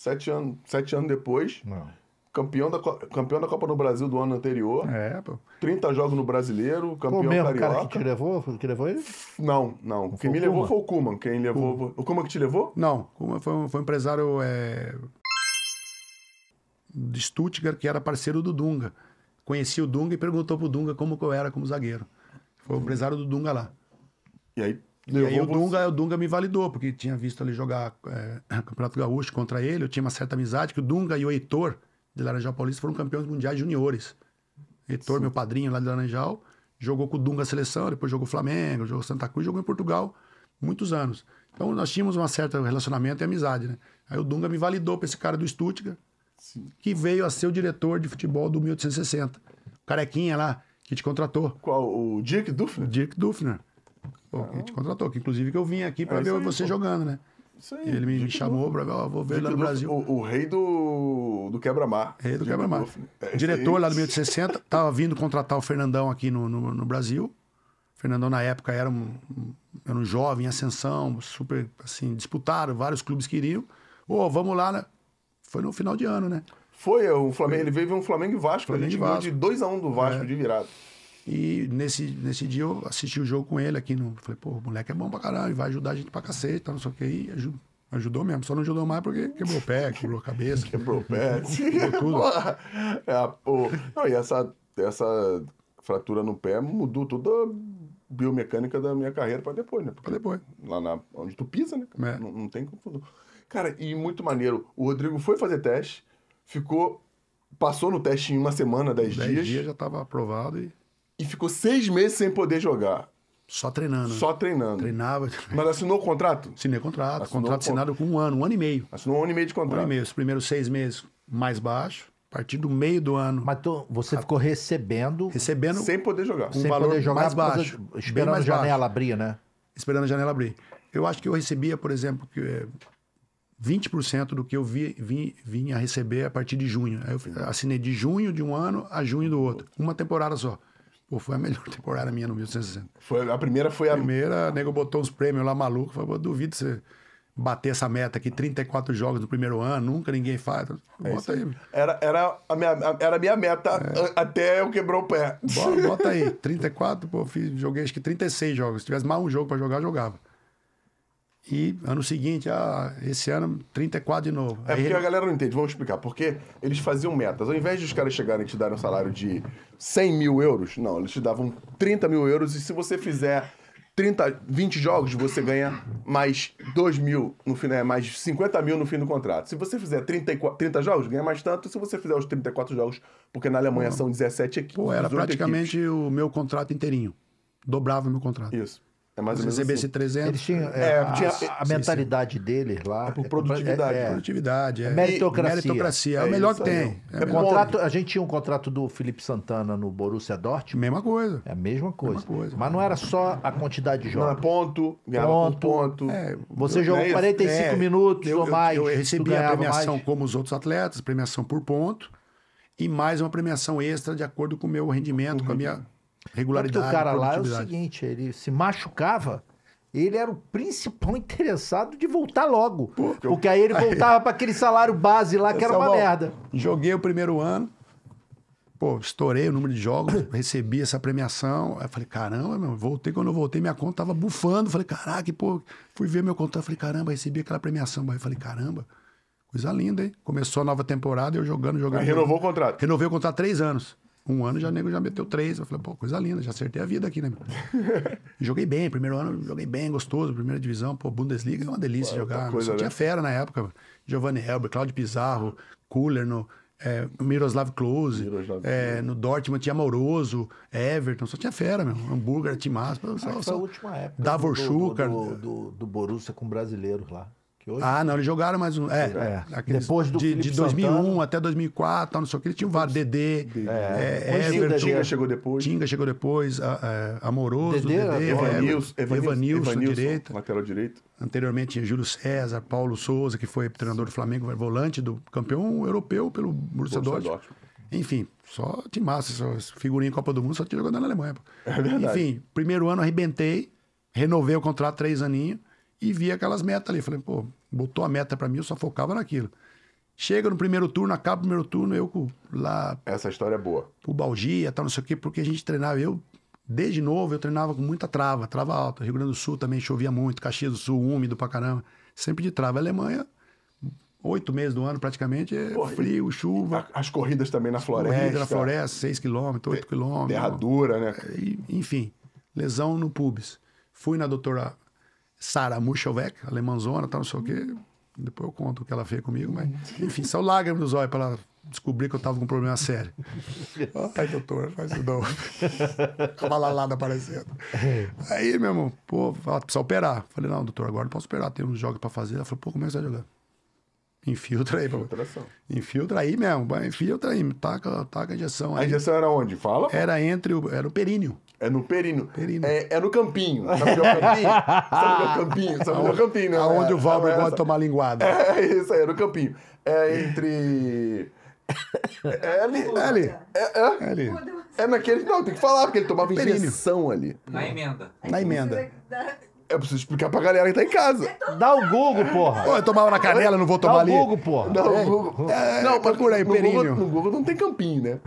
sete anos, sete anos depois. Não. Campeão da, campeão da Copa do Brasil do ano anterior. É, pô. 30 jogos no Brasileiro, campeão pô, mesmo, carioca. cara que te levou, que levou ele? Não, não. Quem me Kuma. levou foi o Kuman. Quem levou... Kuma. O Kuman que te levou? Não. Kuman foi, um, foi um empresário é... de Stuttgart, que era parceiro do Dunga. Conhecia o Dunga e perguntou pro Dunga como eu era como zagueiro. Foi o uhum. empresário do Dunga lá. E aí e aí o Dunga, o Dunga me validou, porque tinha visto ele jogar é, Campeonato Gaúcho contra ele, eu tinha uma certa amizade, que o Dunga e o Heitor, de Laranjal Paulista, foram campeões mundiais juniores. Heitor, Sim. meu padrinho lá de Laranjal, jogou com o Dunga a seleção, depois jogou Flamengo, jogou Santa Cruz, jogou em Portugal muitos anos. Então nós tínhamos um certo relacionamento e amizade, né? Aí o Dunga me validou para esse cara do Stuttgart, Sim. que veio a ser o diretor de futebol do 1860. O carequinha lá, que te contratou. Qual? O Dirk Duffner? Dirk Duffner. Pô, então, a gente contratou? Que inclusive que eu vim aqui é pra é ver aí, você pô. jogando, né? Isso aí. E ele me chamou pra ver, ó, vou ver lá no Brasil. O, o, rei do, do quebra-mar. Rei do quebra-mar. É Diretor lá do meio de 60, tava vindo contratar o Fernandão aqui no, no, no Brasil. O Fernandão, na época, era um, era um jovem, em ascensão, super, assim, disputaram, vários clubes queriam. Ô, oh, vamos lá, né? Foi no final de ano, né? Foi, o Flamengo, ele veio ver um Flamengo e Vasco. Né? Flamengo a gente ganhou de 2x1 um do Vasco é. de virada. E nesse, nesse dia eu assisti o jogo com ele aqui. No, falei, pô, o moleque é bom pra caralho, vai ajudar a gente pra cacete, tá, não sei o que. E ajudou, ajudou mesmo, só não ajudou mais porque quebrou o pé, quebrou a cabeça. quebrou o pé. Quebrou tudo. é não, e essa, essa fratura no pé mudou toda a biomecânica da minha carreira pra depois, né? pra depois. Lá na, onde tu pisa, né? É. Não, não tem como. Cara, e muito maneiro. O Rodrigo foi fazer teste, ficou... Passou no teste em uma semana, dez dias. Dez dias já estava aprovado e e ficou seis meses sem poder jogar. Só treinando. Né? Só treinando. Treinava. Mas assinou o contrato? Assinei contrato. Assinou contrato assinado com um ano, um ano e meio. Assinou um ano e meio de contrato. Um ano e meio. Os primeiros seis meses mais baixo. A partir do meio do ano. Mas tu, você a... ficou recebendo. Recebendo. Sem poder jogar. Sem valor poder jogar mais baixo. Esperando mais a janela baixo. abrir, né? Esperando a janela abrir. Eu acho que eu recebia, por exemplo, que, 20% eh, do que eu vi, vim, a receber a partir de junho. Aí eu assinei de junho de um ano a junho do outro. Uma temporada só. Pô, foi a melhor temporada minha no 1960. Foi, a primeira foi a. Primeira, nego botou uns prêmios lá maluco. Falou, eu duvido você bater essa meta aqui, 34 jogos no primeiro ano, nunca ninguém faz. É bota é aí. Era, era, a minha, era a minha meta é. até eu quebrou o pé. Bota, bota aí, 34, pô, fiz, joguei acho que 36 jogos. Se tivesse mais um jogo para jogar, jogava. E ano seguinte, ah, esse ano, 34 de novo. É Aí porque ele... a galera não entende, vamos explicar. Porque eles faziam metas. Ao invés de os caras chegarem e te darem um salário de 100 mil euros, não, eles te davam 30 mil euros e se você fizer 30, 20 jogos, você ganha mais 2 mil no fim, né? mais 50 mil no fim do contrato. Se você fizer 30, 30 jogos, ganha mais tanto. Se você fizer os 34 jogos, porque na Alemanha Pô. são 17 equipes. Pô, era praticamente equipes. o meu contrato inteirinho. Dobrava o meu contrato. Isso. É mais ou menos CBC assim. 300. Eles tinham, é, é, a, tinha, a, a mentalidade sim. dele lá. É por é produtividade. É, é. produtividade, é. é. Meritocracia. meritocracia. É, o melhor que tem. É contrato, a gente tinha um contrato do Felipe Santana no Borussia Dortmund. Mesma coisa. É a mesma coisa. Mesma coisa. Mas não era só a quantidade de jogos. Não, ponto, ganhava ponto. ponto. É, você jogou 45 minutos eu, ou mais. Eu, eu recebia a premiação mais. como os outros atletas, premiação por ponto. E mais uma premiação extra de acordo com o meu rendimento, com a minha Regularidade. o cara lá é o seguinte, ele se machucava, ele era o principal interessado de voltar logo. Pô, porque eu... aí ele voltava para aquele salário base lá, que eu era uma bom. merda. Joguei o primeiro ano, pô, estourei o número de jogos, recebi essa premiação. Aí falei, caramba, meu, voltei. Quando eu voltei, minha conta tava bufando. Falei, caraca, pô, fui ver meu contrato. Falei, caramba, recebi aquela premiação. Aí falei, caramba, coisa linda, hein? Começou a nova temporada, eu jogando, jogando. Aí renovou jogando. o contrato? Renovei o contrato três anos. Um ano já nego já meteu três. Eu falei, pô, coisa linda, já acertei a vida aqui, né? joguei bem, primeiro ano joguei bem, gostoso, primeira divisão, pô, Bundesliga é uma delícia pô, é jogar. Né? Coisa, Só né? tinha fera na época. Giovanni Helber Claudio Pizarro, Kuller no, é, Miroslav Klose, é, no Dortmund tinha Amoroso, Everton, só tinha fera, meu. Hambúrguer, Timas, só, ah, só, a última época Davor do, do, do, do, Borussia com brasileiros lá. Ah, não, eles jogaram mais um. É, é. Depois do de, de 2001 Santana. até 2004, tal, não sei o que. Ele tinha o VAR, Dedê, é. é, Everton. Tinga chegou depois. Tinga chegou depois, a, a, é, Amoroso, Dedê, Dedê é, Evanilson, Evanilson, Evanilson, direita. Lateral direito. Anteriormente tinha Júlio César, Paulo Souza, que foi treinador do Flamengo, volante do campeão europeu pelo Borussia Dortmund. Enfim, só de massa, só figurinha Copa do Mundo, só tinha jogado na Alemanha. É verdade. Enfim, primeiro ano arrebentei, renovei o contrato três aninhos e vi aquelas metas ali. Falei, pô, botou a meta para mim, eu só focava naquilo. Chega no primeiro turno, acaba o primeiro turno, eu lá. Essa história é boa. o Baldia, tal, não sei o quê, porque a gente treinava. Eu, desde novo, eu treinava com muita trava, trava alta. Rio Grande do Sul também chovia muito, Caxias do Sul, úmido pra caramba. Sempre de trava. Alemanha, oito meses do ano praticamente, é Porra, frio, chuva. as corridas também na floresta. Corrida na floresta, seis quilômetros, oito quilômetros. Derradura, né? Enfim, lesão no pubis. Fui na doutora Sara Muschelbeck, alemãzona, tal, não sei o quê. Depois eu conto o que ela fez comigo, mas uhum. enfim, só lágrimas nos olhos para ela descobrir que eu tava com um problema sério. Ai, tá, doutor, faz isso não. a lalada aparecendo. Aí, meu irmão, pô, precisa operar. Falei, não, doutor, agora não posso operar, tem uns jogos para fazer. Ela falou, pô, como é que você vai jogar? Infiltra aí, pô. Infiltra aí mesmo, infiltra aí, taca, taca a injeção aí. A injeção era onde? Fala? Era entre o. Era o períneo. É no Perino. Perino. É, é, no Campinho. Sabe onde é o Campinho? Sabe onde é o Campinho? Sabe onde é o Campinho? Né? Aonde é, o Valber é, gosta de tomar linguada. É, isso aí, é no Campinho. É entre... É ali. É ali. É, é, é, ali. é naquele... Não, tem que falar, porque ele tomava injeção ali. Na emenda. Na emenda. Eu preciso explicar pra galera que tá em casa. Dá o Google, porra. Pô, eu tomava na canela, não vou tomar ali. Dá o Google, porra. Dá o é. Google. É, não, procura aí, no no Google não tem campinho, né?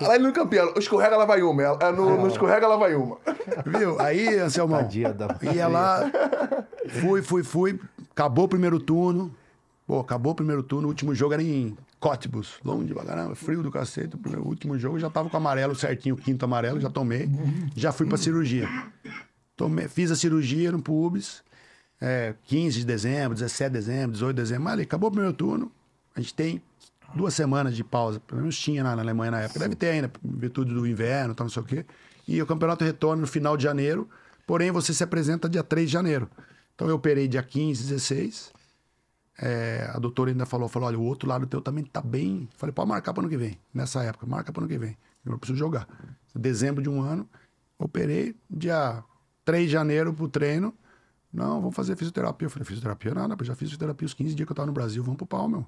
Lá no campinho, escorrega, ela vai uma. Ela, é, no, no escorrega, ela vai uma. Viu? Aí, Anselmão, Tadinha da ia é lá, fui, fui, fui. Acabou o primeiro turno. Pô, acabou o primeiro turno, o último jogo era em Cótibus, longe pra caramba, frio do cacete. O primeiro, último jogo já tava com o amarelo certinho, quinto amarelo, já tomei, já fui pra cirurgia. Tomei, fiz a cirurgia no Pubis, é, 15 de dezembro, 17 de dezembro, 18 de dezembro, ali, acabou o primeiro turno, a gente tem duas semanas de pausa, pelo menos tinha lá na Alemanha na época, Sim. deve ter ainda, virtude do inverno, tal, não sei o quê, e o campeonato retorna no final de janeiro, porém você se apresenta dia 3 de janeiro. Então eu operei dia 15, 16, é, a doutora ainda falou, falou, olha, o outro lado teu também tá bem, falei, pode marcar para ano que vem, nessa época, marca para ano que vem, eu não preciso jogar. Dezembro de um ano, operei dia 3 de janeiro pro treino. Não, vamos fazer fisioterapia. Eu falei, fisioterapia nada, eu já fiz fisioterapia os 15 dias que eu tava no Brasil, vamos pro pau, meu.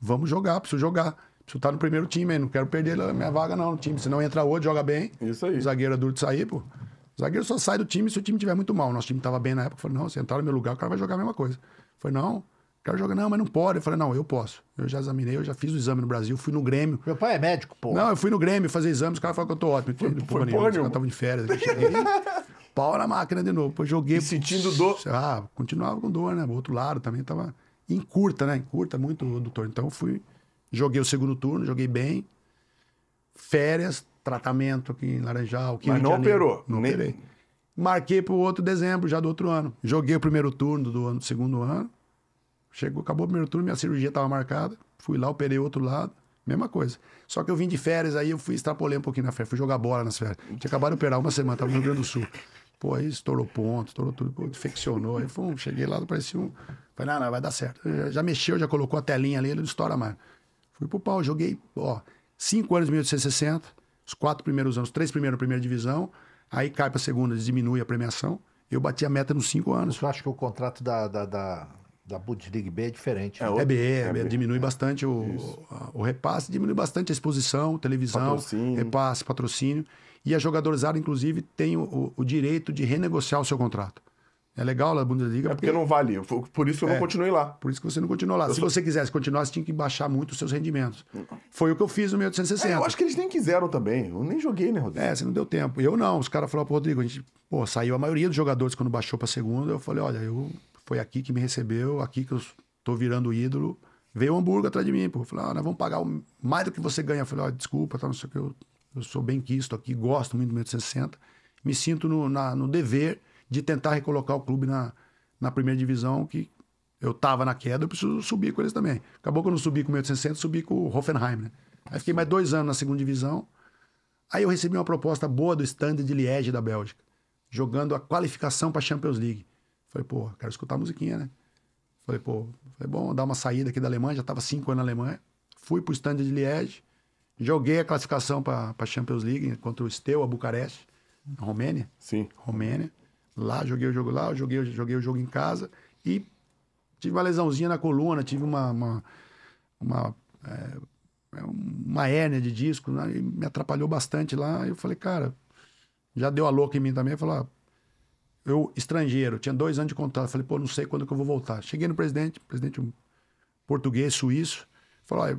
Vamos jogar, preciso jogar. Preciso estar tá no primeiro time, hein? não quero perder a minha vaga não no time. Se não entra hoje, joga bem. Isso aí. O zagueiro é duro de sair, pô. O zagueiro só sai do time se o time tiver muito mal. Nosso time tava bem na época. Eu falei, não, se entrar no meu lugar, o cara vai jogar a mesma coisa. Eu falei, não, quero jogar. Não, mas não pode. Eu falei, não, eu posso. Eu já examinei, eu já fiz o exame no Brasil, fui no Grêmio. Meu pai é médico, pô. Não, eu fui no Grêmio fazer exames, O cara falou que eu tô ótimo. Eu falei, porra, porra de férias. pau na máquina de novo. Depois joguei. E sentindo dor? Ah, continuava com dor, né? O outro lado também tava. Encurta, né? Encurta muito o doutor. Então fui. Joguei o segundo turno, joguei bem. Férias, tratamento aqui em Laranjal. Mas não operou? Não nem... operei. Marquei pro outro dezembro, já do outro ano. Joguei o primeiro turno do, ano, segundo ano. Chegou, acabou o primeiro turno, minha cirurgia estava marcada. Fui lá, operei outro lado. Mesma coisa. Só que eu vim de férias, aí eu fui extrapolei um pouquinho na férias, fui jogar bola nas férias. Tinha acabado de operar uma semana, tava no Rio Grande do Sul. Pô, aí estourou ponto, estourou tudo, pô, infeccionou. Aí pô, cheguei lá, parecia um. Falei, não, não, vai dar certo. Já, já, mexeu, já colocou a telinha ali, ele não estoura mais. Fui pro pau, joguei, ó, cinco anos de 1860, os quatro primeiros anos, três primeiros na primeira divisão, aí cai pra segunda, diminui a premiação. Eu bati a meta nos cinco anos. Você acha que o contrato da, da, da da Bundesliga B é diferente. É, né? é, B, é, é B, diminui é. bastante o, o repasse, diminui bastante a exposição, televisão, patrocínio. repasse, patrocínio. E a jogadorizada, inclusive, tem o, o, direito de renegociar o seu contrato. É legal a Bundesliga. É porque, porque não vale. Por isso que eu não é. continuei lá. Por isso que você não continuou lá. Eu Se sou... você quisesse continuar, você tinha que baixar muito os seus rendimentos. Hum. Foi o que eu fiz no 1860. É, eu acho que eles nem quiseram também. Eu nem joguei, né, Rodrigo? É, você não deu tempo. Eu não. Os caras falaram pro Rodrigo, a gente, pô, saiu a maioria dos jogadores quando baixou pra segunda. Eu falei, olha, eu foi aqui que me recebeu, aqui que eu estou virando ídolo. Veio o um Hamburgo atrás de mim, pô. Falei, ah, nós vamos pagar mais do que você ganha. Eu falei, ah, desculpa, tá, não sei o que, eu, eu sou bem quisto aqui, gosto muito do 160. Me sinto no, na, no dever de tentar recolocar o clube na, na primeira divisão, que eu estava na queda, eu preciso subir com eles também. Acabou que eu não subi com o 1800, subi com o Hoffenheim, né? Aí fiquei mais dois anos na segunda divisão. Aí eu recebi uma proposta boa do Standard de Liège da Bélgica, jogando a qualificação para a Champions League. Falei, pô, quero escutar a musiquinha, né? Falei, pô, foi bom, dar uma saída aqui da Alemanha, já estava cinco anos na Alemanha. Fui pro stand de Liege, joguei a classificação para a Champions League contra o Steaua Bucareste, na Romênia. Sim. Romênia. Lá joguei o jogo lá, joguei, joguei o jogo em casa e tive uma lesãozinha na coluna, tive uma uma, uma, é, uma hérnia de disco, né? me atrapalhou bastante lá. Eu falei, cara, já deu a louca em mim também. Falei, ah, eu, estrangeiro, tinha dois anos de contrato, falei, pô, não sei quando que eu vou voltar. Cheguei no presidente, presidente português, suíço, falou, ah,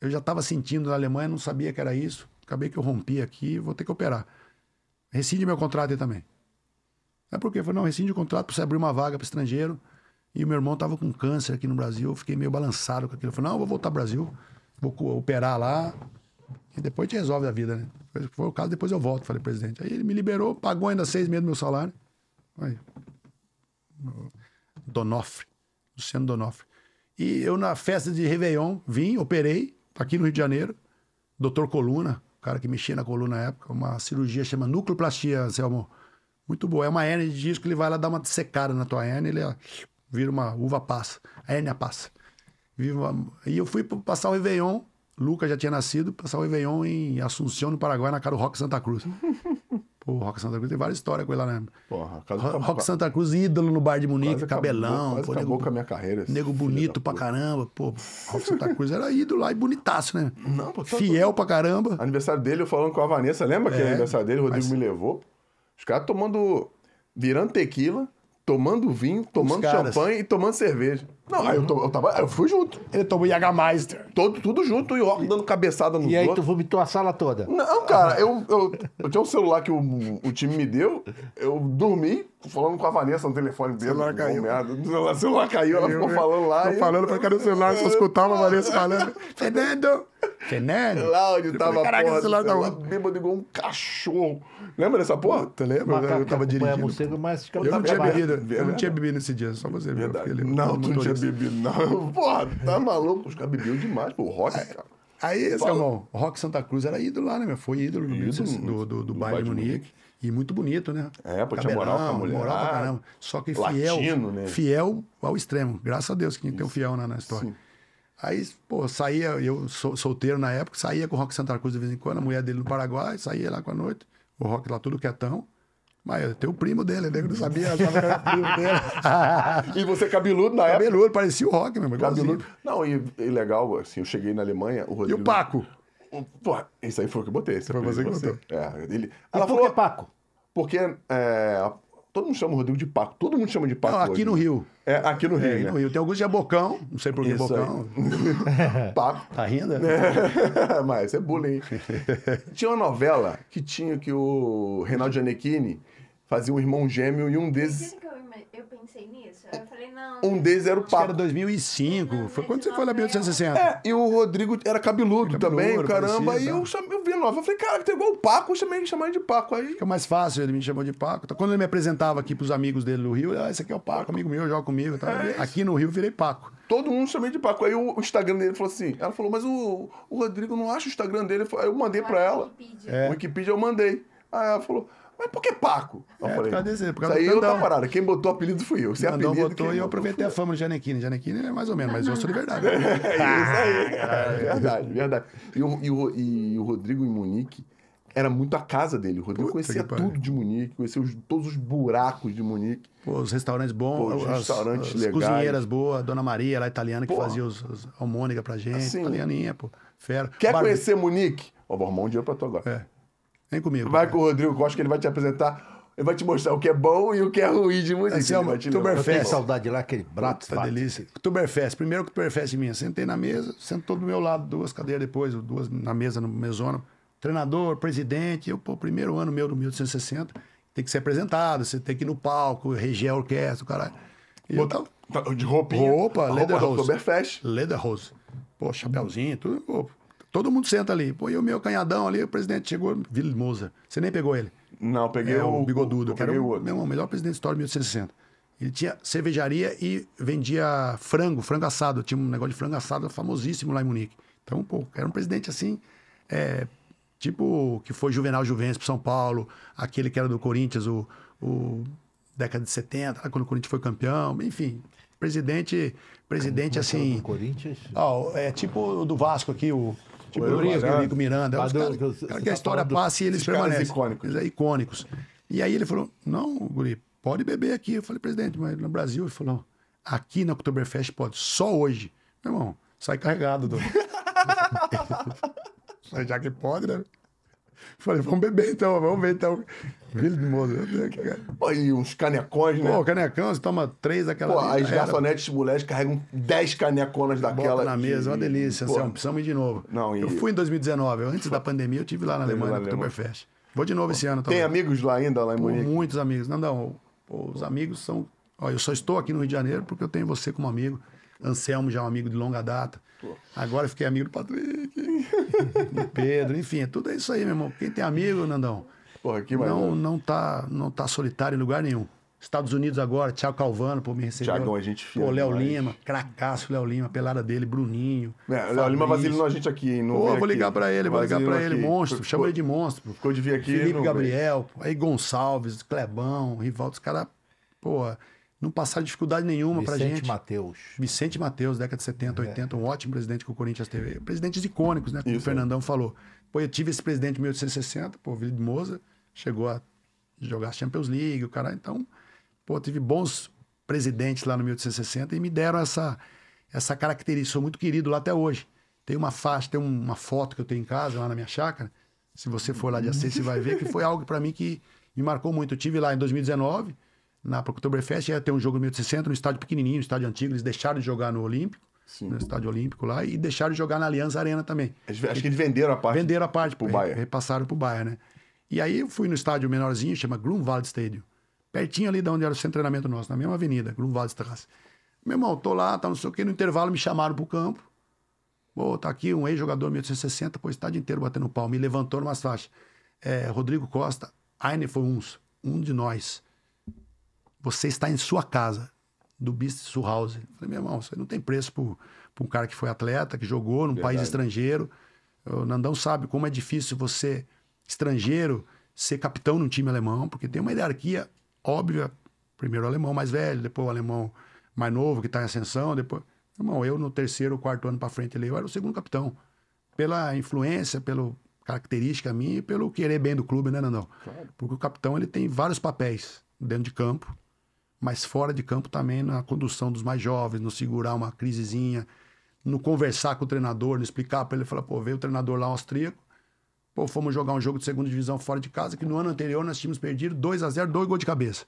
eu já estava sentindo na Alemanha, não sabia que era isso, acabei que eu rompi aqui, vou ter que operar. Rescinde meu contrato aí também. É porque eu falei, não, rescinde o contrato para você abrir uma vaga para estrangeiro. E o meu irmão estava com câncer aqui no Brasil, eu fiquei meio balançado com aquilo. Eu falei, não, eu vou voltar o Brasil, vou operar lá, e depois te resolve a vida, né? Foi o caso, depois eu volto, falei, presidente. Aí ele me liberou, pagou ainda seis meses do meu salário. Olha. Donofre. Luciano Donofre. E eu, na festa de Réveillon, vim, operei, aqui no Rio de Janeiro. Doutor Coluna, o cara que mexia na coluna na época, uma cirurgia chama nucleoplastia, Anselmo. Muito boa. É uma hérnia de disco, ele vai lá dar uma secada na tua hérnia, ele vira uma uva passa. A hérnia passa. E eu fui passar o Réveillon, Lucas já tinha nascido, passar o Réveillon em Assunção, no Paraguai, na cara do Rock Santa Cruz. O Rock Santa Cruz tem várias histórias com ele lá, né? Porra, quase Rock Santa Cruz, ídolo no bar de Munique, cabelão. Acabou, pô, acabou nego, com a minha carreira. Nego bonito pra caramba. Pô, Rock Santa Cruz era ídolo lá e bonitaço, né? Não, pô, tá Fiel pra caramba. Aniversário dele, eu falando com a Vanessa, lembra é, que é aniversário dele? O Rodrigo mas... me levou. Os caras tomando. virando tequila tomando vinho, tomando champanhe e tomando cerveja. Não, aí eu, to, eu, tava, eu fui junto. Ele tomou Jagermeister. Todo, tudo junto, e o dando cabeçada no E aí outros. tu vomitou a sala toda? Não, cara, eu, eu, eu tinha um celular que o, o time me deu, eu dormi, falando com a Vanessa no telefone dele. O celular caiu. O celular caiu, ela ficou né? falando lá. Ficou e... falando pra cadê o celular? Só escutava a Vanessa falando. Fernando! lá Cláudio tava, Caraca, porra, esse Cláudio tava tá bêbado igual um cachorro. Lembra dessa porra? Tu lembra? eu tava dirigindo. Morcego, mas eu, não tinha bebido, eu não tinha bebido nesse dia, só você. Verdade. Viu, não, tu não tinha bebido, não. Porra, tá maluco? Os caras bebiam demais, pô. Rock, cara. Aí, esse irmão, é Rock Santa Cruz era ídolo lá, né, meu? Foi ídolo, do, do, do, bairro de Munique. E muito bonito, né? É, pô, tinha moral pra mulher. Moral pra caramba. Só que fiel, Latino, né? fiel ao extremo. Graças a Deus que tem um fiel na, na história. Sim. Aí, pô, saía, eu sol, solteiro na época, saía com o Rock Santa Cruz de vez em quando, a mulher dele no Paraguai, saía lá com a noite, o Rock lá tudo quietão. Mas tem o primo dele, né? Eu não sabia, achava que era primo dele. e você cabeludo na cabeludo, época? Cabeludo, parecia o Rock mesmo, cabeludo. Não, e, e, legal, assim, eu cheguei na Alemanha, o Rodrigo... E o Paco? pô, isso aí foi o que eu botei. Foi você que botou. É, ele... Ela por falou, que Paco? Porque é, Todo mundo chama o Rodrigo de Paco. Todo mundo chama de Paco. Não, aqui hoje. no né? Rio. É, aqui no é, Rio. É, né? no Rio. Tem alguns de abocão Bocão, não sei por que Isso Bocão. Paco. Tá rindo? É, mas é bullying. tinha uma novela que tinha que o Reinaldo Giannettini fazer um irmão gêmeo e um desses. Que eu, eu pensei nisso. Eu falei, não. Um deles era o Paco. Acho que era 2005. Não, foi quando você foi lá em É, e o Rodrigo era cabeludo, também, caramba. Parecia, e tá. eu, chamei, eu vi nova. Eu falei, cara, tem igual o Paco, eu chamei ele chamando de Paco. Aí... Fica mais fácil, ele me chamou de Paco. Tá. quando ele me apresentava aqui pros amigos dele no Rio, ah, esse aqui é o Paco, amigo meu, joga comigo. Tá. É aqui no Rio virei Paco. Todo mundo chamei de Paco. Aí o Instagram dele falou assim: ela falou, mas o, o Rodrigo não acha o Instagram dele. Aí eu mandei pra ela. Wikipedia. É. O Wikipedia eu mandei. Aí ela falou, mas por que Paco? Eu é, falei, por causa desse, por causa isso aí é outra parada. Quem botou o apelido fui eu. Você apelido, botou e eu aproveitei a fama do Janequine. Janequine é mais ou menos, mas eu sou de verdade. é isso aí. Ah, verdade, é verdade. E o, e o, e o Rodrigo e Monique era muito a casa dele. O Rodrigo Puta conhecia tudo de Munique, conhecia os, todos os buracos de Munique. Pô, os restaurantes bons, Pô, os restaurantes as, legais. As cozinheiras boas, a Dona Maria, lá italiana, que pô. fazia os, os almônega pra gente. Assim, italianinha, pô. Fera. Quer conhecer Munique? Ó, vou arrumar um dinheiro pra tu agora. É. Vem comigo. Vai cara. com o Rodrigo Costa que ele vai te apresentar. Ele vai te mostrar o que é bom e o que é ruim de música. Assim, é Tuberfest. Eu saudade lá, aquele brato. Tá delícia. Tuberfest. Primeiro que Tuberfest é minha. Sentei na mesa, sentou do meu lado, duas cadeiras depois, duas na mesa, no mesono. Treinador, presidente. Eu, pô, primeiro ano meu do 1860. Tem que ser apresentado, você tem que ir no palco, reger a orquestra, caralho. Botar, tá, de roupinha. Roupa, Lederhose. Tuberfest. Lederhose. Pô, chapéuzinho, tudo. Pô, Todo mundo senta ali. Pô, e o meu canhadão ali, o presidente chegou, vilmosa Você nem pegou ele? Não, peguei é, o, o bigodudo, eu que era o, o meu irmão, melhor presidente da história de 1860. Ele tinha cervejaria e vendia frango, frango assado. Tinha um negócio de frango assado famosíssimo lá em Munique. Então, pô, era um presidente assim, é, tipo que foi Juvenal Juventus para São Paulo, aquele que era do Corinthians, o, o década de 70, quando o Corinthians foi campeão, enfim. Presidente, presidente Como é assim. Do Corinthians? Ó, é tipo o do Vasco aqui, o. Tipo é. o Eurico, Miranda. É os cara, que, cara, que é a história tá passa e eles permanecem. Icônicos. Eles é icônicos. E aí ele falou: não, Guri, pode beber aqui. Eu falei, presidente, mas no Brasil? Ele falou: aqui na Oktoberfest pode, só hoje. Meu irmão, sai carregado do. já que pode, né? Falei, vamos beber então, vamos beber então. Filho do moço. meu Deus, cara. e uns canecões, né? Pô, canecão, você toma três daquela. Pô, as tá garçonetes mulheres carregam dez caneconas daquela. Bota na mesa, de... uma delícia, assim, Pô. Anselmo, precisamos ir de novo. Não, e... Eu fui em 2019, antes da pandemia, eu estive lá na Alemanha, no Oktoberfest. Vou de novo Pô. esse ano também. Tem amigos lá ainda, lá em Munique? Muitos amigos. Não, não, os amigos são... Ó, eu só estou aqui no Rio de Janeiro porque eu tenho você como amigo. Anselmo já é um amigo de longa data. Agora fiquei amigo do Patrick, do Pedro, enfim, é tudo é isso aí, meu irmão. Quem tem amigo, Nandão, Porra, que não, mano. não, tá, não tá solitário em lugar nenhum. Estados Unidos agora, Thiago Calvano, pô, me recebeu. Thiagão, a gente Pô, Léo Lima, cracaço Léo Lima, pelada dele, Bruninho. É, Léo Lima vacilou a gente aqui, hein? pô, vou ligar pra ele, vou ligar pra aqui. ele, monstro. Chama ele de monstro. Ficou de vir aqui. Felipe Gabriel, aí Gonçalves, Clebão, Rivaldo, os caras, pô, não passaram dificuldade nenhuma para gente. Vicente Mateus. Vicente Matheus, década de 70, é. 80, um ótimo presidente que o Corinthians teve. Presidentes icônicos, né? Como Isso. o Fernandão falou. Pô, eu tive esse presidente em 1860, pô, Vila de Moza, chegou a jogar Champions League, o cara. Então, pô, tive bons presidentes lá no 1860 e me deram essa, essa característica. Sou muito querido lá até hoje. Tem uma faixa, tem uma foto que eu tenho em casa, lá na minha chácara. Se você for lá de assistir, você vai ver que foi algo para mim que me marcou muito. Eu tive lá em 2019 na Oktoberfest, ia ter um jogo no 1860, no estádio pequenininho, no estádio antigo, eles deixaram de jogar no Olímpico. Sim. No estádio olímpico lá, e deixaram de jogar na Aliança Arena também. Acho que eles venderam a parte. Venderam a parte pro é, Bayern. Repassaram pro Bayern, né? E aí eu fui no estádio menorzinho, chama Grunwald Stadium. Pertinho ali de onde era o centro de treinamento nosso, na mesma avenida, Grunwald Strasse. Meu irmão, tô lá, tá não sei o quê, no intervalo me chamaram pro campo. Pô, tá aqui um ex-jogador 1860, pô, o estádio inteiro batendo pau. Me levantou numa faixa. É, Rodrigo Costa, Aine foi uns, um de nós. Você está em sua casa, do Beast house Falei, meu irmão, isso não tem preço para um cara que foi atleta, que jogou num Verdade. país estrangeiro. O Nandão sabe como é difícil você, estrangeiro, ser capitão num time alemão, porque tem uma hierarquia óbvia. Primeiro o alemão mais velho, depois o alemão mais novo, que está em ascensão, depois... Irmão, eu no terceiro, quarto ano para frente, eu era o segundo capitão. Pela influência, pelo característica minha e pelo querer bem do clube, né, Nandão? Claro. Porque o capitão ele tem vários papéis dentro de campo mas fora de campo também na condução dos mais jovens, no segurar uma crisezinha, no conversar com o treinador, no explicar para ele, falar, pô, veio o treinador lá austríaco, pô, fomos jogar um jogo de segunda divisão fora de casa, que no ano anterior nós tínhamos perdido 2 a 0 dois gols de cabeça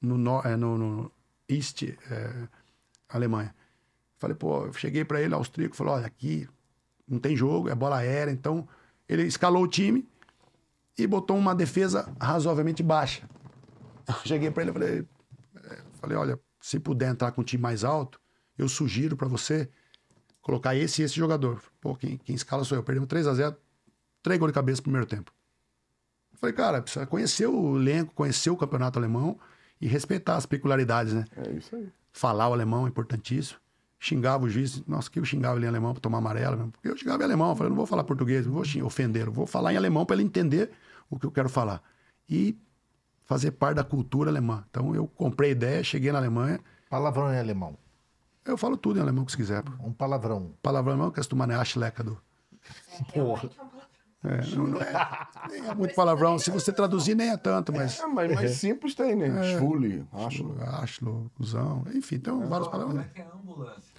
no, no, é, no, no East, é, Alemanha. Falei, pô, eu cheguei para ele, austríaco, falou, olha, aqui não tem jogo, é bola aérea, então ele escalou o time e botou uma defesa razoavelmente baixa. Eu cheguei para ele e falei, Falei, olha, se puder entrar com um time mais alto, eu sugiro para você colocar esse e esse jogador. Pô, quem, quem escala sou eu. Perdemos 3 a 0 3 gols de cabeça no primeiro tempo. Falei, cara, precisa conhecer o elenco, conhecer o campeonato alemão e respeitar as peculiaridades, né? É isso aí. Falar o alemão é importantíssimo. Xingava o juiz, nossa, que eu xingava ele em alemão para tomar amarelo mesmo. Porque eu xingava em alemão, falei, não vou falar português, não vou ofender, vou falar em alemão para ele entender o que eu quero falar. E fazer parte da cultura alemã. Então eu comprei a ideia, cheguei na Alemanha. Palavrão em alemão. Eu falo tudo em alemão que você quiser. Um palavrão. Palavrão alemão, que é a leca do. É, é Porra. É, não, não é, nem é muito palavrão. Se você traduzir, nem é tanto, mas. É, mas mais é. simples tem, né? É, Schwule, achlo. cuzão. Enfim, tem então, vários palavrões. é ambulância?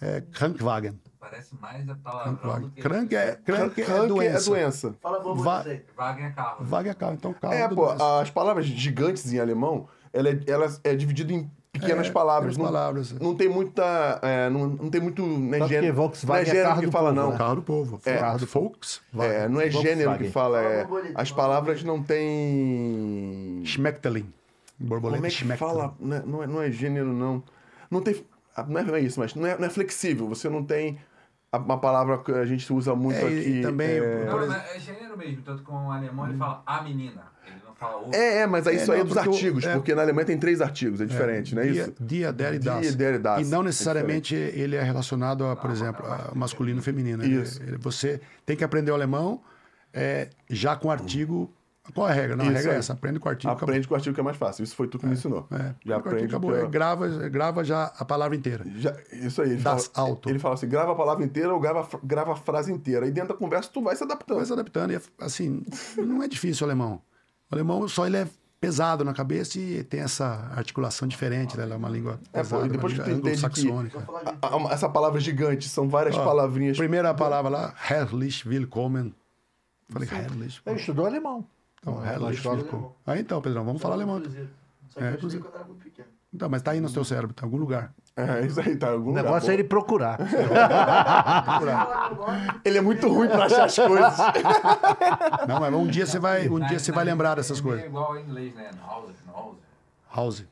é, Krankwagen. Parece mais a palavra. do que... Crank é, crank é, é doença. é doença. Fala bobo Va Wagen é carro. Né? Wagen é carro, então carro é, é, pô, doença. as palavras gigantes em alemão, ela é, ela é dividida em pequenas é, palavras. Pequenas palavras. É. Não tem muita. É, não, não tem muito. Né, Tanto gênero, Volkswagen não né, é, é carro que do fala, povo, não. Né? Carro do povo. É, carro do Volkswagen. É, não é Volkswagen. gênero que fala. É, as palavras não têm. Schmechtelin. Borboleta Como é que fala? Né, não é, não é, gênero, não. Não tem. Ah, é, não é isso, mas não é, não é flexível. Você não tem uma palavra que a gente usa muito é, aqui. também, é... Não, é gênero mesmo, tanto que o alemão ele fala a menina. Ele não fala o. É, é, mas aí é, isso aí é dos artigos, eu, é. porque na Alemanha tem três artigos, é, é diferente, não é isso? Dia, der e das. Dia, das. E não necessariamente ele é relacionado, a, por não, ah, exemplo, a masculino e feminino. Né? Isso. Ele, você tem que aprender o alemão já com uhum. artigo qual é a regra? Não, Isso a regra é, essa. Aprende com o artigo. Aprende acabou. com o artigo que é mais fácil. Isso foi tu que é, me ensinou. É. Já aprende. Acabou. É, Eu... Grava, grava já a palavra inteira. Já, isso aí. Ele das fala, alto. Ele fala assim, grava a palavra inteira ou grava, grava a frase inteira. E dentro da conversa tu vai se adaptando. Vai se adaptando. E, é, assim, não é difícil o alemão. O alemão só ele é pesado na cabeça e tem essa articulação diferente, né? Ela é uma língua é, pesada, pô, depois uma tu língua anglo-saxônica. Essa palavra gigante, são várias palavrinhas. Primeira palavra lá, herzlich willkommen. Falei, herzlich. Ele estudou alemão. Então, é, ela chove é Ah, então, Pedrão, vamos falar alemão. Então. Só que eu quando era pequeno. Então, mas tá aí no seu cérebro, tá em algum lugar. É, isso aí, tá em algum o negócio lugar, é ele procurar. procurar. ele é muito ruim pra achar as coisas. Não, mas um dia você vai, um dia você vai lembrar dessas coisas. É igual em inglês, né? House. House. House.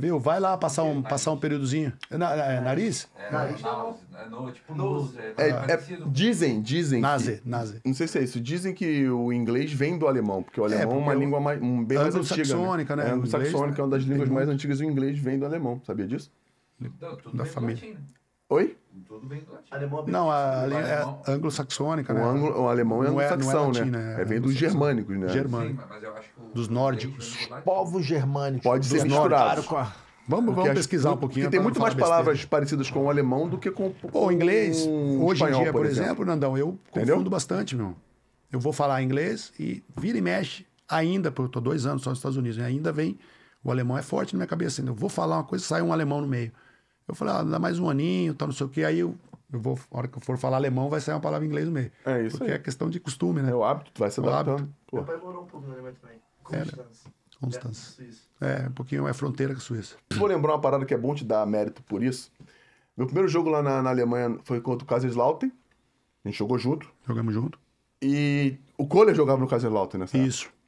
Viu? Vai lá passar um, passar um períodozinho. É na, é, é, nariz? É, é nariz. Né? Tipo, é, tipo, nose. É, dizem, dizem. Nase, nase. Não sei se é isso. Dizem que o inglês vem do alemão, porque o alemão é, uma língua mais, um, bem mais antiga. Né? saxônica né? é, saxônica tá é uma das línguas mais antigas e o inglês vem do alemão. Sabia disso? Então, da família. Né? Oi? Tudo bem do latim. Alemão é Não, a, a, é anglo-saxônica, né? O, anglo, o alemão é, é-, é anglo-saxão, né? é, é né? É, vem dos germânicos, né? Germânico. dos nórdicos. É Povos germânicos. Pode ser misturado. Vamos, vamos pesquisar um pouquinho. Porque tem muito mais palavras besteira. parecidas com o alemão do que com, com o inglês. hoje espanhol, em dia, por, exemplo, exemplo, Nandão, eu Entendeu? confundo bastante, meu. Eu vou falar inglês e vira e mexe, ainda, porque eu estou dois anos só nos Estados Unidos, e né? ainda vem. O alemão é forte na minha cabeça ainda. Eu vou falar uma coisa sai um alemão no meio. Eu falei, ah, dá mais um aninho, tal, não sei o quê. Aí eu, eu vou, a hora que eu for falar alemão, vai sair uma palavra em inglês no meio. É isso. Porque aí. é questão de costume, né? É o hábito, vai ser é hábito Meu pai morou um pouco na Alemanha também. É, né? Constância. É, É, um pouquinho é fronteira com a Suíça. Vou lembrar uma parada que é bom te dar mérito por isso. Meu primeiro jogo lá na, na Alemanha foi contra o Kaiserslautern. A gente jogou junto. Jogamos junto. E o Kohler jogava no Kaiserslautern né Isso. Época.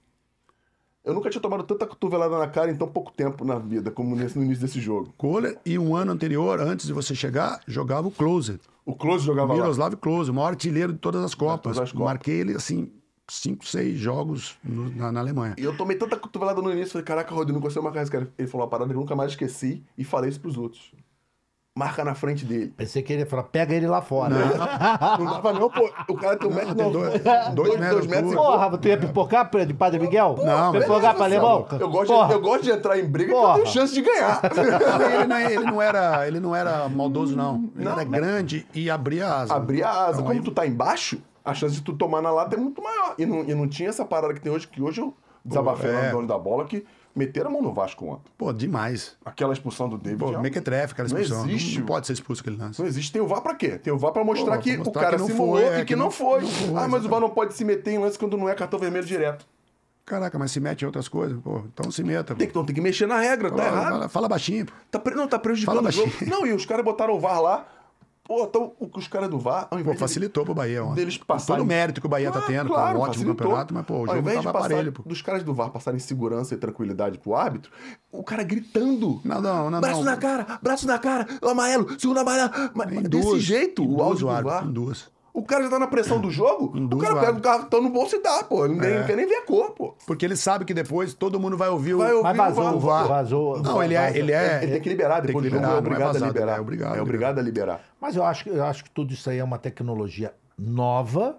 Eu nunca tinha tomado tanta cotovelada na cara em tão pouco tempo na vida, como nesse, no início desse jogo. Kohler, e um ano anterior, antes de você chegar, jogava o Close. O Close jogava Miroslav lá? Close, o maior artilheiro de todas as Copas. Todas as Copas. Marquei ele, assim, cinco, seis jogos no, na, na, Alemanha. E eu tomei tanta cotovelada no início, falei, caraca, Rodrigo, não consigo marcar esse cara. Ele falou uma parada que eu nunca mais esqueci e falei isso pros outros marca na frente dele. Pensei que ele ia falar, pega ele lá fora. Não, não, dava não, pô. O cara tem um metro não, dois, dois, dois metros. Dois metros porra, tu ia pipocar de Padre Miguel? Não. Pipocar é pra alemão? Eu gosto, eu gosto de entrar em briga porque eu tenho chance de ganhar. Ele não, é- ele, não era, ele não era maldoso, não. Ele não, era né? grande e abria a asa. Abria a asa. Então, Como aí... tu tá embaixo, a chance de tu tomar na lata é muito maior. E não, e não tinha essa parada que tem hoje, que hoje eu desabafei é. no dono da bola que meteram a mão no Vasco ontem. Pô, demais. Aquela expulsão do David. Pô, é... mequetrefe, aquela expulsão. Não existe. Não, não pode ser expulso aquele lance. Não existe. Tem o VAR pra quê? Tem o VAR pra mostrar, Pô, que, mostrar o cara que simulou foi, é, e que, que não, não, foi. foi ah, mas o VAR não pode se meter em lance quando não é cartão vermelho direto. Caraca, mas se mete em outras coisas, pô, então se meta. Tem, que, então, tem que mexer na regra, tá errado. Fala, fala baixinho. Pô. Tá, não, tá prejudicando fala o jogo. Não, e os caras botaram o VAR lá, Pô, então o que os caras do VAR. Ao invés pô, facilitou pro Bahia ontem. Deles passarem... Todo o mérito que o Bahia ah, tá tendo, claro, um ótimo facilitou. campeonato, mas, pô, o jogo ao invés tava passar, aparelho, pô. Dos caras do VAR passarem segurança e tranquilidade pro árbitro, o cara gritando. Não, não, não. Braço não. na cara, braço na cara, o amarelo, segundo amarelo. Mas, desse duas, jeito, o áudio do com VAR. Em duas. O cara já tá na pressão do jogo, Induz hum, o cara pega o cartão no bolso e dá, pô. Ele nem, é. quer nem ver a cor, pô. Porque ele sabe que depois todo mundo vai ouvir o... Vai ouvir vazou, o Vazou, vazou. Não, ele é... Ele, é, é, ele tem que liberar depois. Tem que liberar, é obrigado vazado, a liberar. É obrigado, é obrigado a é é liberar. Mas eu acho, eu acho que tudo isso aí é uma tecnologia nova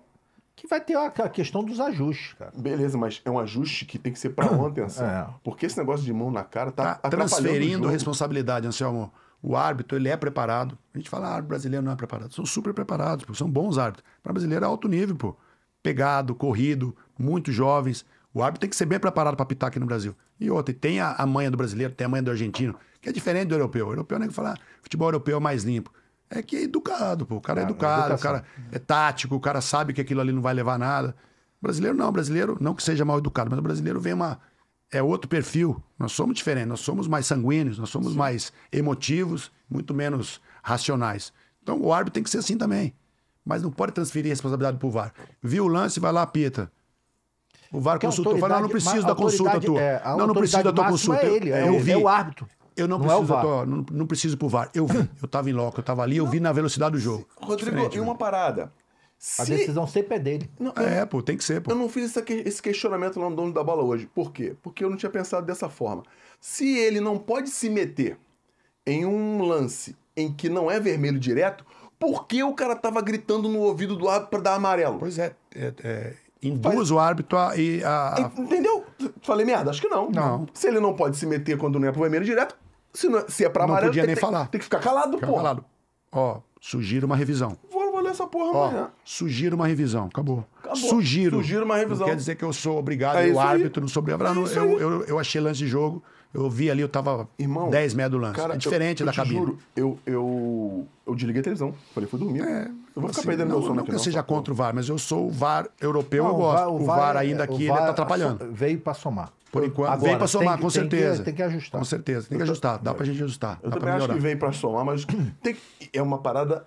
que vai ter a questão dos ajustes, cara. Beleza, mas é um ajuste que tem que ser para uma atenção. É. Porque esse negócio de mão na cara tá, tá transferindo responsabilidade, Anselmo. O árbitro, ele é preparado. A gente fala, ah, árbitro brasileiro não é preparado. São super preparados, pô, são bons árbitros. Para brasileiro é alto nível, pô. Pegado, corrido, muito jovens. O árbitro tem que ser bem preparado para pitar aqui no Brasil. E outra, tem a, a manha do brasileiro, tem a manha do argentino, que é diferente do europeu. O europeu nem é que falar ah, futebol europeu é mais limpo. É que é educado, pô. O cara é, é educado, o cara é tático, o cara sabe que aquilo ali não vai levar nada. O brasileiro não, o brasileiro, não que seja mal educado, mas o brasileiro vem uma é outro perfil. Nós somos diferentes, nós somos mais sanguíneos, nós somos Sim. mais emotivos, muito menos racionais. Então o árbitro tem que ser assim também. Mas não pode transferir a responsabilidade para o VAR. Viu o lance, vai lá, apita. O VAR consultou. Fala, ah, é, não, não preciso da consulta tua. É, não, não preciso da tua consulta. É ele, eu, é, eu vi. é o árbitro. Eu não, não é preciso, é tua, não, não, preciso pro VAR. Eu vi. Eu estava em loco, eu estava ali, eu vi na velocidade do jogo. Rodrigo, e uma né? parada. A decisão sempre é dele. Não, eu, é, pô, tem que ser, pô. Eu não fiz esse, questionamento questionamento no dono da bola hoje. Por quê? Porque eu não tinha pensado dessa forma. Se ele não pode se meter em um lance em que não é vermelho direto, por que o cara tava gritando no ouvido do árbitro para dar amarelo? Pois é, é, é induz Faz... o árbitro a, a, Entendeu? Falei merda? Acho que não. Não. Se ele não pode se meter quando não é pro vermelho direto, se, não, é, se é pra amarelo... Não podia tem, nem tem, falar. Tem que ficar calado, pô. calado. Ó, sugiro uma revisão. Vou essa porra Ó, amanhã. Sugiro uma revisão. Acabou. Acabou. Sugiro. Sugiro uma revisão. Não quer dizer que eu sou obrigado, é árbitro, aí. não sou É eu, eu, eu, achei lance de jogo. Eu vi ali, eu tava Irmão, 10 metros do lance. Cara, é diferente eu, eu da cabine. Juro, eu, eu, eu desliguei a televisão. Falei, fui dormir. É, eu vou assim, ficar perdendo não, meu sono Não que eu seja tá contra o VAR, mas eu sou o VAR europeu, não, eu gosto. O VAR, o VAR ainda é aqui, VAR ele tá atrapalhando. Veio pra somar. Por enquanto, Agora, veio para somar, que, com tem certeza. Que, tem que ajustar. Com certeza, tem que ajustar. Dá para gente ajustar. Eu dá também acho que veio para somar, mas tem, é uma parada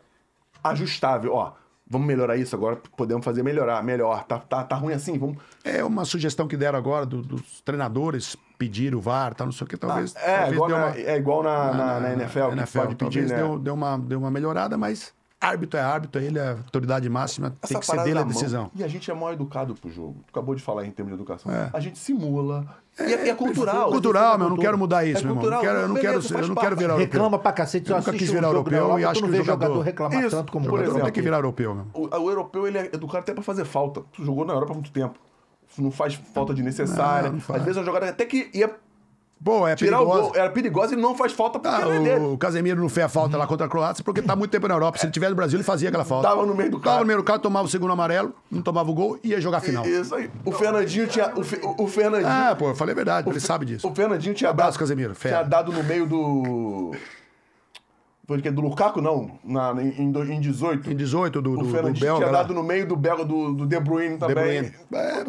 ajustável. Ó, vamos melhorar isso agora, podemos fazer melhorar, melhor. Tá, tá, tá ruim assim, vamos. É uma sugestão que deram agora do, dos treinadores pedir o VAR, tá, não sei o que, talvez. Ah, é, talvez igual na, uma, é, igual na, na, na, na NFL, NFL, pode pedir, talvez né? deu, deu, uma, deu uma melhorada, mas Árbitro é árbitro, ele é autoridade máxima, Essa tem que ser dele a decisão. Mão, e a gente é mal educado pro jogo. Tu acabou de falar em termos de educação. É. A gente simula. É, e é, é cultural. É cultural, meu, não quero mudar isso, é meu irmão. Cultural, quero, eu não quero, eu não quero virar europeu. Reclama pra cacete, eu nunca quis virar um europeu Europa, e acho que o jogador, jogador reclama isso, tanto como por exemplo, tem que virar europeu, meu. O, o europeu ele é educado até pra fazer falta. Tu jogou na Europa há muito tempo. tu não faz falta de necessária. Não, não faz. Às vezes é a jogada até que ia Pô, é Tirar O gol, era perigoso e não faz falta porque ah, ele o, o Casemiro não fez a falta lá contra a Croácia porque tá muito tempo na Europa. Se ele tivesse no Brasil, ele fazia aquela falta. Tava no meio do carro. Tava no meio do carro, tomava o segundo amarelo, não tomava o gol e ia jogar a final. Isso aí. O Fernandinho tinha. O, o Fernandinho. Ah, pô, eu falei a verdade, ele sabe disso. O Fernandinho tinha. Abraço, dado, Casemiro. Fera. Tinha dado no meio do porque é do Lukaku, não? Na, em, em 18. Em 18, do, o do, do Belga. tinha lá. Né? dado no meio do Belga, do, do De Bruyne também. De Bruyne. É,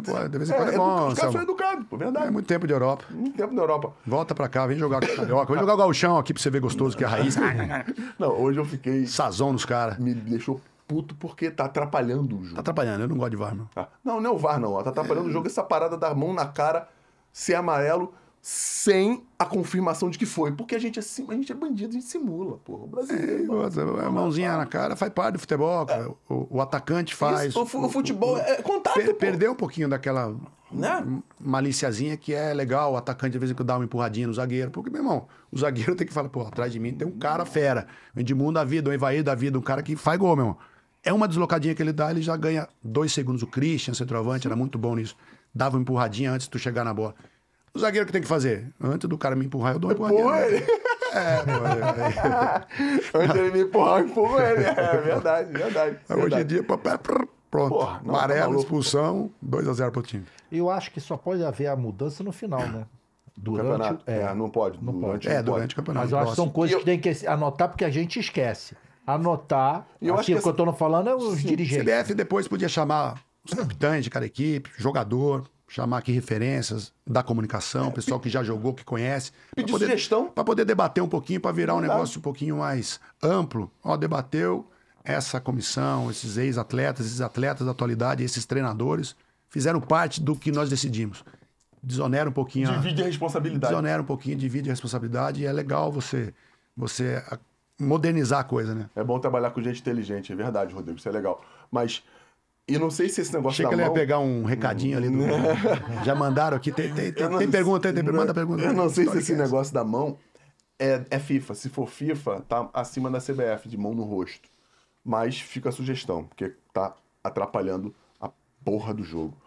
pô, de vez em quando é, é, é bom. Os caras são educados, pô, verdade. É muito tempo de Europa. Muito tempo da Europa. Volta pra cá, vem jogar com o Carioca. Vem jogar o Galchão aqui pra você ver gostoso que é a raiz. não, hoje eu fiquei... Sazão nos caras. Me deixou puto porque tá atrapalhando o jogo. Tá atrapalhando, eu não gosto de VAR, não. Ah, não, não é o VAR, não. Tá atrapalhando é... o jogo, essa parada da mão na cara, ser amarelo sem a confirmação de que foi. Porque a gente é, a gente é bandido, a gente simula, porra. O brasileiro. É, é, é mãozinha ah, na cara faz parte do futebol, é. o, o, atacante faz. Isso, o, o, futebol o, é contato. Per, perdeu um pouquinho daquela né? maliciazinha que é legal, o atacante de vez em quando dá uma empurradinha no zagueiro. Porque, meu irmão, o zagueiro tem que falar, pô, atrás de mim tem um cara fera. O Edmundo da vida, o Evair da vida, um cara que faz gol, meu irmão. É uma deslocadinha que ele dá, ele já ganha dois segundos. O Christian, centroavante, Sim. era muito bom nisso. Dava uma empurradinha antes de tu chegar na bola. O zagueiro que tem que fazer? Antes do cara me empurrar, eu dou uma empurradinha. Ele. É, pô, é, é. Antes ele me empurrar, eu empurro ele. É, é verdade, é verdade. Hoje em dia, pronto. Tá Amarelo, expulsão, 2x0 pro time. Eu acho que só pode haver a mudança no final, né? Durante, campeonato. É, é, não pode. Não durante, pode. É, durante o campeonato. Mas eu acho que são coisas eu... que tem que anotar porque a gente esquece. Anotar. Eu acho assim, que, essa... que eu tô falando é os Sim, dirigentes. O CBF depois podia chamar os capitães de cada equipe, jogador, chamar aqui referências da comunicação, é, pessoal que já jogou, que conhece. Pedir poder, sugestão. Para poder debater um pouquinho, para virar um negócio um pouquinho mais amplo. Ó, debateu essa comissão, esses ex-atletas, esses atletas da atualidade, esses treinadores, fizeram parte do que nós decidimos. Desonera um pouquinho. Divide a, a responsabilidade. Desonera um pouquinho, divide a responsabilidade e é legal você, você ah, modernizar a coisa, né? É bom trabalhar com gente inteligente, é verdade, Rodrigo, isso é legal. Mas e não sei se esse negócio Achei que ele mão... ia pegar um recadinho ali. Do... Já mandaram aqui. Tem, tem, tem, não... tem pergunta, tem, tem, manda pergunta. Eu não sei se esse negócio da mão é, é FIFA. Se for FIFA, tá acima da CBF, de mão no rosto. Mas fica a sugestão, porque tá atrapalhando a porra do jogo.